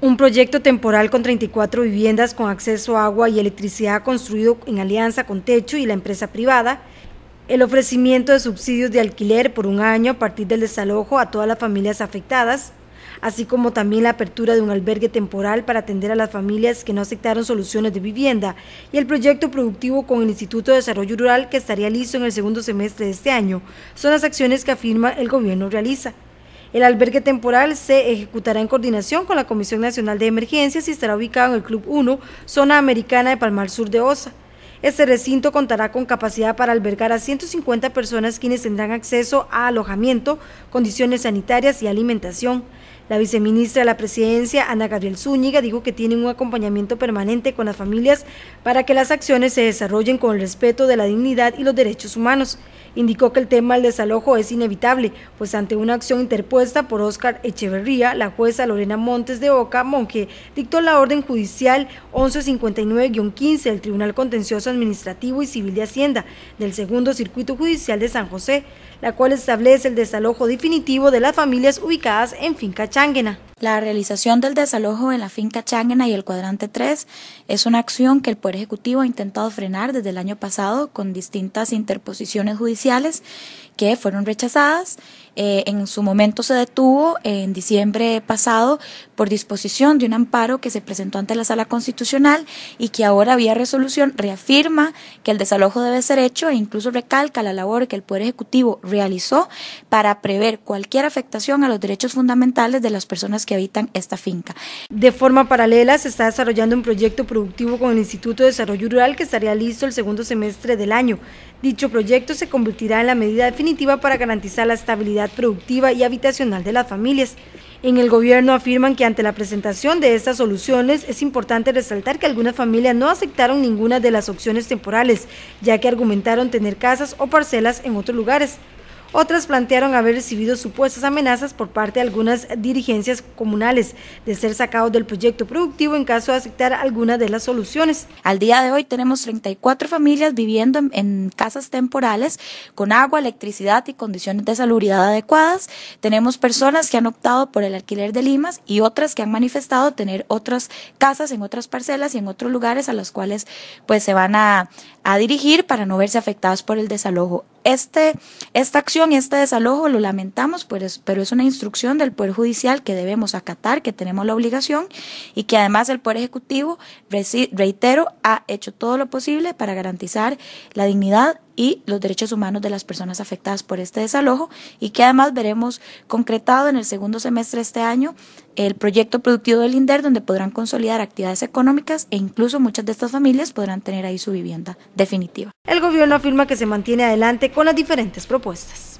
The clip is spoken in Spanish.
Un proyecto temporal con 34 viviendas con acceso a agua y electricidad construido en alianza con Techo y la empresa privada. El ofrecimiento de subsidios de alquiler por un año a partir del desalojo a todas las familias afectadas, así como también la apertura de un albergue temporal para atender a las familias que no aceptaron soluciones de vivienda y el proyecto productivo con el Instituto de Desarrollo Rural que estaría listo en el segundo semestre de este año. Son las acciones que afirma el gobierno realiza. El albergue temporal se ejecutará en coordinación con la Comisión Nacional de Emergencias y estará ubicado en el Club 1, zona americana de Palmar Sur de Osa. Este recinto contará con capacidad para albergar a 150 personas quienes tendrán acceso a alojamiento, condiciones sanitarias y alimentación. La viceministra de la Presidencia, Ana Gabriel Zúñiga, dijo que tiene un acompañamiento permanente con las familias para que las acciones se desarrollen con el respeto de la dignidad y los derechos humanos. Indicó que el tema del desalojo es inevitable, pues ante una acción interpuesta por Óscar Echeverría, la jueza Lorena Montes de Oca Monje dictó la orden judicial 1159-15 del Tribunal Contencioso Administrativo y Civil de Hacienda del Segundo Circuito Judicial de San José, la cual establece el desalojo definitivo de las familias ubicadas en Finca Changuena. La realización del desalojo en la finca Changena y el cuadrante 3 es una acción que el Poder Ejecutivo ha intentado frenar desde el año pasado con distintas interposiciones judiciales que fueron rechazadas. Eh, en su momento se detuvo en diciembre pasado por disposición de un amparo que se presentó ante la Sala Constitucional y que ahora vía resolución reafirma que el desalojo debe ser hecho e incluso recalca la labor que el Poder Ejecutivo realizó para prever cualquier afectación a los derechos fundamentales de las personas que habitan esta finca. De forma paralela, se está desarrollando un proyecto productivo con el Instituto de Desarrollo Rural que estaría listo el segundo semestre del año. Dicho proyecto se convertirá en la medida definitiva para garantizar la estabilidad productiva y habitacional de las familias. En el gobierno afirman que ante la presentación de estas soluciones es importante resaltar que algunas familias no aceptaron ninguna de las opciones temporales, ya que argumentaron tener casas o parcelas en otros lugares. Otras plantearon haber recibido supuestas amenazas por parte de algunas dirigencias comunales de ser sacados del proyecto productivo en caso de aceptar alguna de las soluciones. Al día de hoy tenemos 34 familias viviendo en, casas temporales con agua, electricidad y condiciones de salubridad adecuadas. Tenemos personas que han optado por el alquiler de limas y otras que han manifestado tener otras casas en otras parcelas y en otros lugares a los cuales pues se van a, a dirigir para no verse afectados por el desalojo. Este, esta acción, y este desalojo lo lamentamos, pero pero es una instrucción del Poder Judicial que debemos acatar, que tenemos la obligación y que además el Poder Ejecutivo, reitero, ha hecho todo lo posible para garantizar la dignidad y los derechos humanos de las personas afectadas por este desalojo y que además veremos concretado en el segundo semestre de este año el proyecto productivo del INDER donde podrán consolidar actividades económicas e incluso muchas de estas familias podrán tener ahí su vivienda definitiva. El gobierno afirma que se mantiene adelante con las diferentes propuestas.